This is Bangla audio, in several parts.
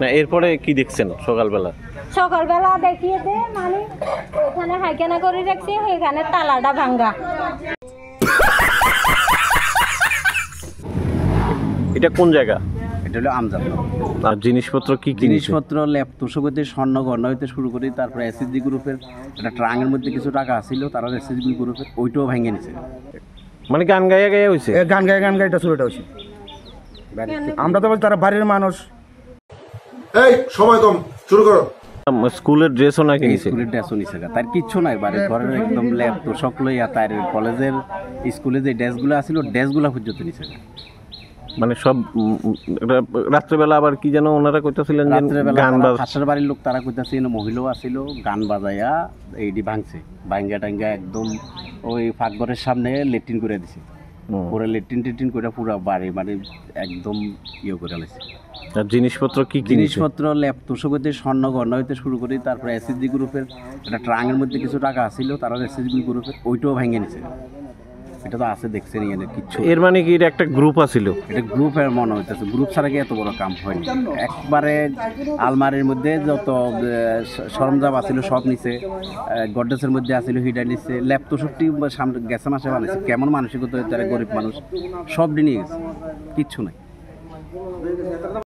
না এরপরে কি দেখছেন সকালবেলা সকালবেলা দেখিয়ে দে মানে ওখানে হাইকানা করে রাখছে সেখানে তালাটা ভাঙ্গা এটা কোন জায়গা এটা হলো আমজাদা আর জিনিসপত্র কি কি জিনিসপত্র ল্যাপটপ হইতে স্বর্ণ গয়না হইতে শুরু করি তারপরে এসএসজি গ্রুপের একটা ট্রাঙ্গের মধ্যে কিছু টাকা আসিল তারা এসএসজি গ্রুপের ওইটাও ভাঙিয়ে নিছে মানে গান গাইয়া গাইয়া হইছে গান গাইয়া গান গাইটা শুরুটা হইছে আমরা তো বলছি তারা বাড়ির মানুষ এই সময় কম শুরু করো স্কুলের ড্রেসও নাকি নিছে স্কুলের ড্রেসও নিছে তার কিচ্ছু নাই বাড়ির ঘরের একদম ল্যাব তোষক লইয়া তার কলেজের স্কুলে যে ড্রেসগুলো আছিল ড্রেসগুলো পর্যন্ত নিছে মানে সব রাত্রেবেলা আবার কি যেন ওনারা কইতাছিলেন যে গান পাশের বাড়ির লোক তারা কইতাছিল মহিলাও আছিল গান বাজাইয়া এই ডি ভাঙছে ভাঙ্গা টাঙ্গা একদম ওই ফাঁকঘরের সামনে লেট্রিন করে দিছে পরে লেট্রিন টেট্রিন করে পুরো বাড়ি মানে একদম ইয়ে করে লাইছে তার জিনিসপত্র কি জিনিসপত্র ল্যাপটপ হইতে স্বর্ণ গহনা হইতে শুরু করি তারপর এসএসজি গ্রুপের একটা ট্রাঙ্কের মধ্যে কিছু টাকা আসছিল তারা এসএসজি গ্রুপের ওইটাও ভেঙে নিছে এটা তো আছে দেখছেন এখানে কিচ্ছু এর মানে কি এটা একটা গ্রুপ আছিল এটা গ্রুপের মনে হইতেছে গ্রুপ ছাড়া কি এত বড় কাম হয়নি একবারে আলমারির মধ্যে যত সরঞ্জাম আছিল সব নিচে গডেসের মধ্যে আছিল হিডার নিচে ল্যাপটসটি সামনে গেছে মাসে বানাইছে কেমন মানসিকতা তারা গরিব মানুষ সব নিয়ে গেছে কিচ্ছু নাই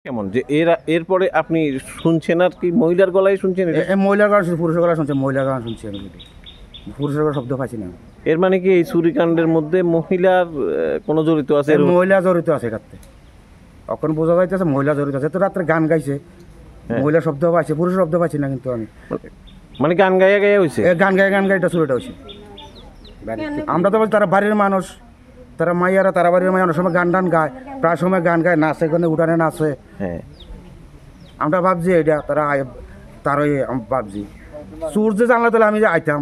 কেমন যে এর এরপরে আপনি শুনছেন আর কি মহিলার গলায় শুনছেন মহিলার গলা শুনছেন পুরুষের গলা শুনছেন মহিলার গলা শুনছি আমি পুরুষের শব্দ পাইছি না এর মানে কি এই চুরিকাণ্ডের মধ্যে মহিলার কোনো জড়িত আছে মহিলা জড়িত আছে কাটতে এখন বোঝা যাইতেছে মহিলা জড়িত আছে তো রাত্রে গান গাইছে হ্যাঁ। মহিলা শব্দ পাইছে পুরুষ শব্দ পাইছি না কিন্তু আমি মানে গান গাইয়া গাইয়া হয়েছে গান গাইয়া গান গাইটা চুরিটা হয়েছে আমরা তো বলছি তারা বাড়ির মানুষ তারা মাইয়ারা তারা বাড়ির মাইয়া অনেক সময় গান টান গায় প্রায় সময় গান গায় নাচে এখানে উঠানে নাচে হ্যাঁ। আমরা ভাবছি এটা তারা তারই ভাবছি সূর্য জানলা তাহলে আমি যে আইতাম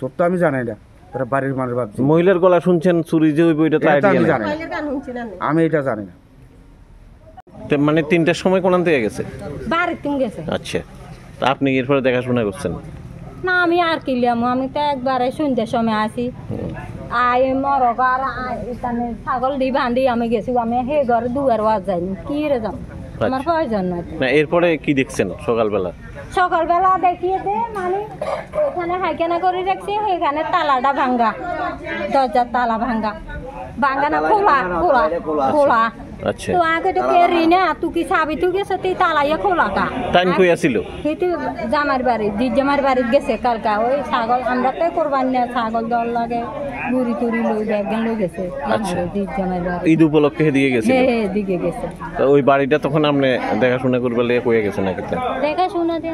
সব তো আমি জানাই না তারা বাড়ির মানুষ ভাবছি মহিলার গলা শুনছেন চুরি যে তো আমি জানি আমি এটা জানি না মানে তিনটার সময় গেছে গেছে আচ্ছা তা আপনি এরপরে দেখাশোনা করছেন না আমি আর কিলাম আমি তো একবারে সন্ধ্যার সময় আসি আই মরক আর ছাগল দি বান্ধি আমি গেছি আমি সেই ঘর দুবার যাইনি কি রে যাম আমার আচ্ছা। প্রয়োজন না এরপরে কি দেখছেন সকালবেলা সকালবেলা দেখিয়ে মানে ওখানে হাইকানা করে রাখছে সেখানে তালাটা ভাঙ্গা দরজার তালা ভাঙ্গা ভাঙ্গা না খোলা খোলা খোলা আচ্ছা। চাবি তুই জামার বাড়ি গেছে কালকা ওই ছাগল আমরা তো কোরবানি না ছাগল দল লাগে মুড়ি টুড়ি লই ব্যাগদান লই গেছে আচ্ছা। ঈদ উপলক্ষে দিকে হ্যাঁ, হ্যাঁ, গেছে দিকে গেছে ওই বাড়িটা তখন আপনি দেখাশোনা করবে লিয়ে কয়ে গেছে না দেখাশোনা